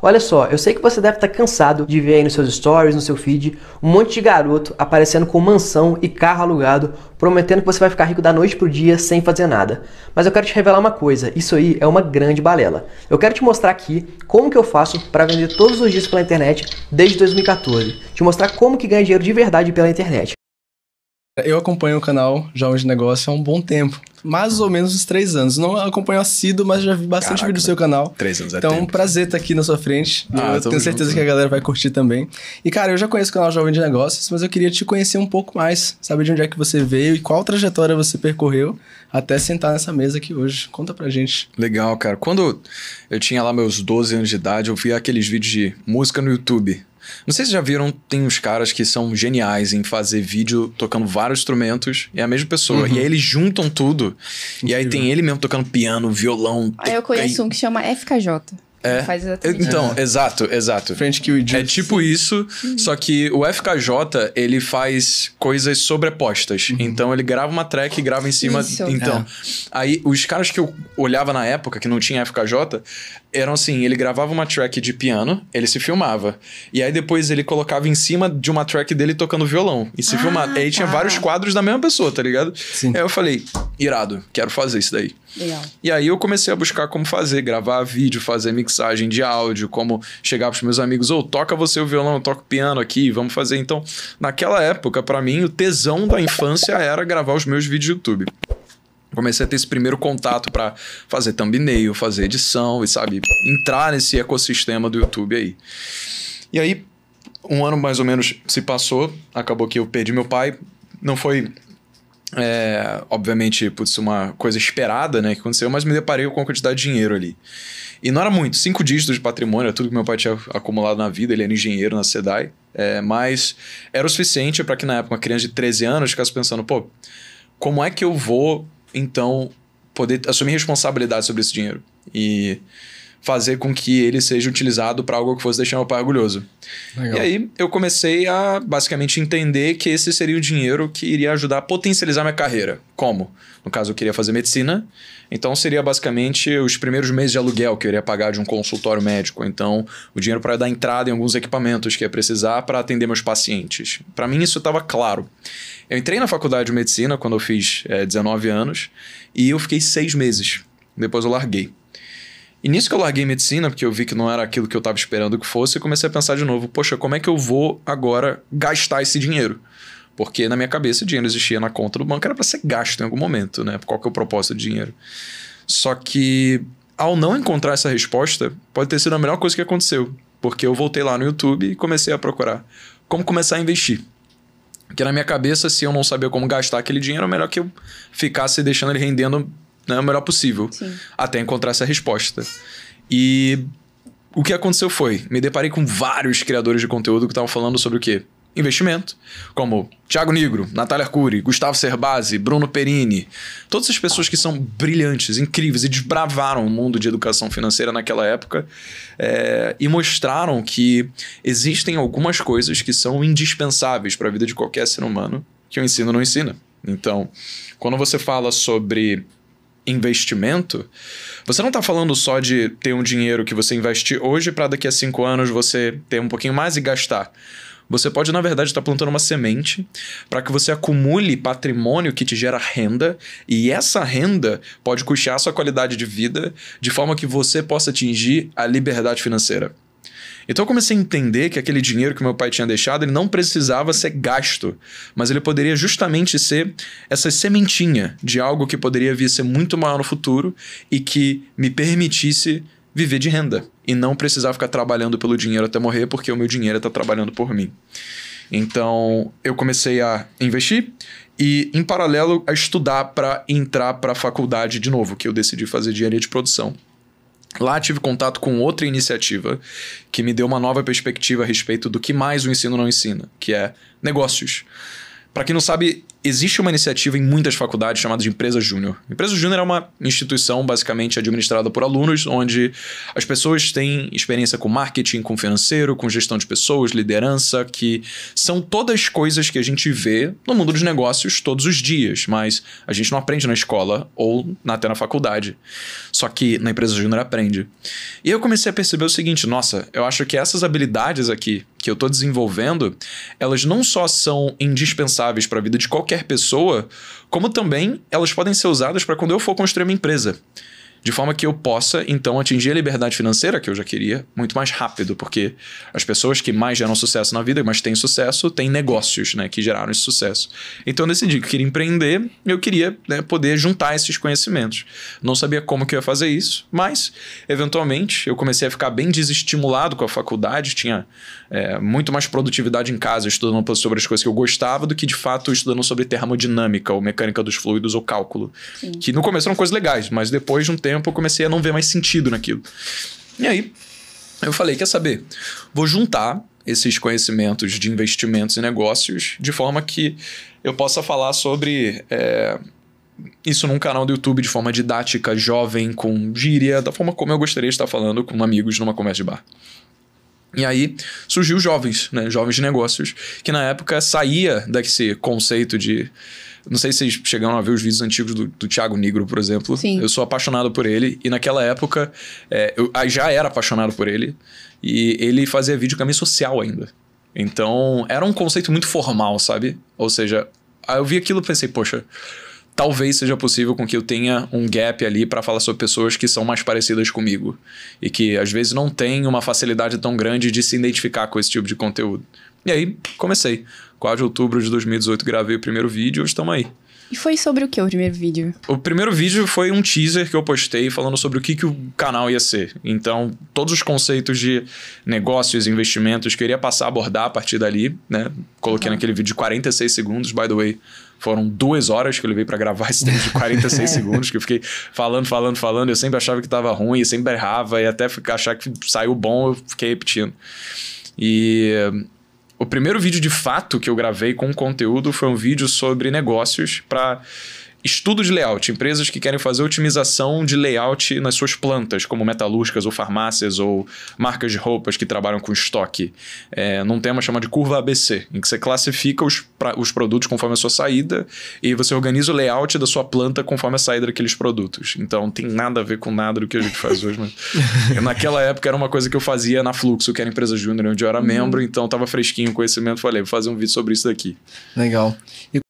Olha só, eu sei que você deve estar tá cansado de ver aí nos seus stories, no seu feed, um monte de garoto aparecendo com mansão e carro alugado, prometendo que você vai ficar rico da noite pro dia sem fazer nada. Mas eu quero te revelar uma coisa, isso aí é uma grande balela. Eu quero te mostrar aqui como que eu faço para vender todos os dias pela internet desde 2014, te mostrar como que ganha dinheiro de verdade pela internet. Eu acompanho o canal Jovens de Negócio há um bom tempo. Mais ou menos uns três anos. Não acompanho assíduo, mas já vi bastante Caraca, vídeo do seu canal. Três anos Então é Então prazer estar aqui na sua frente. Ah, eu tenho certeza junto, que a né? galera vai curtir também. E, cara, eu já conheço o canal Jovem de Negócios, mas eu queria te conhecer um pouco mais. Saber de onde é que você veio e qual trajetória você percorreu até sentar nessa mesa aqui hoje. Conta pra gente. Legal, cara. Quando eu tinha lá meus 12 anos de idade, eu via aqueles vídeos de música no YouTube. Não sei se já viram, tem uns caras que são geniais em fazer vídeo tocando vários instrumentos, é a mesma pessoa. Uhum. E aí eles juntam tudo. Incrível. E aí tem ele mesmo tocando piano, violão. Aí eu conheço um que chama FKJ. É. Faz exatamente então, isso. exato, exato. French Kiwi Juice. É tipo isso, uhum. só que o FKJ, ele faz coisas sobrepostas. Uhum. Então, ele grava uma track e grava em cima. Isso. Então, é. aí os caras que eu olhava na época, que não tinha FKJ, eram assim, ele gravava uma track de piano, ele se filmava. E aí depois ele colocava em cima de uma track dele tocando violão e se ah, filmava. E aí tinha tá. vários quadros da mesma pessoa, tá ligado? Sim. Aí eu falei, irado, quero fazer isso daí. Legal. E aí eu comecei a buscar como fazer, gravar vídeo, fazer mixagem de áudio, como chegar pros meus amigos, ou oh, toca você o violão, eu toco piano aqui, vamos fazer. Então, naquela época, para mim, o tesão da infância era gravar os meus vídeos de YouTube. Comecei a ter esse primeiro contato para fazer thumbnail, fazer edição e, sabe, entrar nesse ecossistema do YouTube aí. E aí, um ano mais ou menos se passou, acabou que eu perdi meu pai. Não foi é, obviamente, putz, uma coisa esperada, né, que aconteceu, mas me deparei com a quantidade de dinheiro ali. E não era muito, cinco dígitos de patrimônio, é tudo que meu pai tinha acumulado na vida, ele era engenheiro na SEDAI, é, mas era o suficiente para que na época uma criança de 13 anos ficasse pensando, pô, como é que eu vou, então, poder assumir responsabilidade sobre esse dinheiro? E fazer com que ele seja utilizado para algo que fosse deixar meu pai orgulhoso. Legal. E aí eu comecei a basicamente entender que esse seria o dinheiro que iria ajudar a potencializar minha carreira. Como? No caso, eu queria fazer medicina, então seria basicamente os primeiros meses de aluguel que eu iria pagar de um consultório médico, então o dinheiro para dar entrada em alguns equipamentos que ia precisar para atender meus pacientes. Para mim isso estava claro. Eu entrei na faculdade de medicina quando eu fiz é, eh, 19 anos e eu fiquei seis meses. Depois eu larguei. E nisso que eu larguei medicina, porque eu vi que não era aquilo que eu estava esperando que fosse, e comecei a pensar de novo: poxa, como é que eu vou agora gastar esse dinheiro? Porque na minha cabeça o dinheiro existia na conta do banco, era para ser gasto em algum momento, né? Qual que é o propósito do dinheiro? Só que ao não encontrar essa resposta, pode ter sido a melhor coisa que aconteceu, porque eu voltei lá no YouTube e comecei a procurar como começar a investir. Porque na minha cabeça, se eu não sabia como gastar aquele dinheiro, era é melhor que eu ficasse deixando ele rendendo né, o melhor possível, Sim. até encontrar essa resposta. E o que aconteceu foi, me deparei com vários criadores de conteúdo que estavam falando sobre o quê? Investimento, como Thiago Nigro, Natália Arcuri, Gustavo Serbasi, Bruno Perini, todas as pessoas que são brilhantes, incríveis e desbravaram o mundo de educação financeira naquela época é, e mostraram que existem algumas coisas que são indispensáveis para a vida de qualquer ser humano que o ensino não ensina. Então, quando você fala sobre investimento, você não está falando só de ter um dinheiro que você investir hoje para daqui a cinco anos você ter um pouquinho mais e gastar. Você pode, na verdade, estar tá plantando uma semente para que você acumule patrimônio que te gera renda, e essa renda pode custear a sua qualidade de vida de forma que você possa atingir a liberdade financeira. Então eu comecei a entender que aquele dinheiro que meu pai tinha deixado, ele não precisava ser gasto, mas ele poderia justamente ser essa sementinha de algo que poderia vir a ser muito maior no futuro e que me permitisse viver de renda e não precisar ficar trabalhando pelo dinheiro até morrer, porque o meu dinheiro está trabalhando por mim. Então, eu comecei a investir e, em paralelo, a estudar para entrar para a faculdade de novo, que eu decidi fazer engenharia de produção. Lá tive contato com outra iniciativa que me deu uma nova perspectiva a respeito do que mais o ensino não ensina, que é negócios. Para quem não sabe, existe uma iniciativa em muitas faculdades chamada de Empresa Júnior. Empresa Júnior é uma instituição basicamente administrada por alunos, onde as pessoas têm experiência com marketing, com financeiro, com gestão de pessoas, liderança, que são todas coisas que a gente vê no mundo dos negócios todos os dias, mas a gente não aprende na escola ou até na faculdade. Só que na Empresa Júnior aprende. E eu comecei a perceber o seguinte, nossa, eu acho que essas habilidades aqui que eu estou desenvolvendo, elas não só são indispensáveis para a vida de qualquer qualquer pessoa, como também elas podem ser usadas para quando eu for construir uma empresa de forma que eu possa então atingir a liberdade financeira que eu já queria muito mais rápido, porque as pessoas que mais geram sucesso na vida, mas têm sucesso, têm negócios, né, que geraram esse sucesso. Então eu decidi que eu queria empreender, eu queria né, poder juntar esses conhecimentos. Não sabia como que eu ia fazer isso, mas eventualmente eu comecei a ficar bem desestimulado com a faculdade, tinha é, muito mais produtividade em casa estudando sobre as coisas que eu gostava do que de fato estudando sobre termodinâmica ou mecânica dos fluidos ou cálculo, Sim. que no começo eram coisas legais, mas depois de um tempo tempo, eu comecei a não ver mais sentido naquilo. E aí, eu falei: quer saber? Vou juntar esses conhecimentos de investimentos e negócios de forma que eu possa falar sobre. É, isso num canal do YouTube de forma didática, jovem, com gíria, da forma como eu gostaria de estar falando com amigos numa conversa de bar. E aí surgiu jovens, né? Jovens de negócios, que na época saía desse conceito de. Não sei se vocês chegaram a ver os vídeos antigos do, do Thiago Negro, por exemplo. Sim. Eu sou apaixonado por ele. E naquela época, é, eu ah, já era apaixonado por ele. E ele fazia vídeo com a minha social ainda. Então, era um conceito muito formal, sabe? Ou seja, eu vi aquilo e pensei, poxa, talvez seja possível com que eu tenha um gap ali para falar sobre pessoas que são mais parecidas comigo e que às vezes não têm uma facilidade tão grande de se identificar com esse tipo de conteúdo. E aí comecei. 4 de outubro de 2018 gravei o primeiro vídeo, hoje estamos aí. E foi sobre o que o primeiro vídeo? O primeiro vídeo foi um teaser que eu postei falando sobre o que, que o canal ia ser. Então, todos os conceitos de negócios, investimentos que eu iria passar a abordar a partir dali, né? Coloquei ah. naquele vídeo de 46 segundos, by the way. Foram duas horas que eu levei para gravar esse tempo de 46 segundos, que eu fiquei falando, falando, falando. Eu sempre achava que estava ruim, eu sempre errava, e até achar que saiu bom, eu fiquei repetindo. E o primeiro vídeo de fato que eu gravei com conteúdo foi um vídeo sobre negócios para Estudo de layout, empresas que querem fazer otimização de layout nas suas plantas, como metalúrgicas ou farmácias ou marcas de roupas que trabalham com estoque. É, num tema chamado de curva ABC, em que você classifica os, pra, os produtos conforme a sua saída e você organiza o layout da sua planta conforme a saída daqueles produtos. Então, tem nada a ver com nada do que a gente faz hoje. Mas... Naquela época era uma coisa que eu fazia na Fluxo, que era empresa júnior onde eu era uhum. membro, então estava fresquinho o conhecimento. Falei, vou fazer um vídeo sobre isso daqui. Legal. E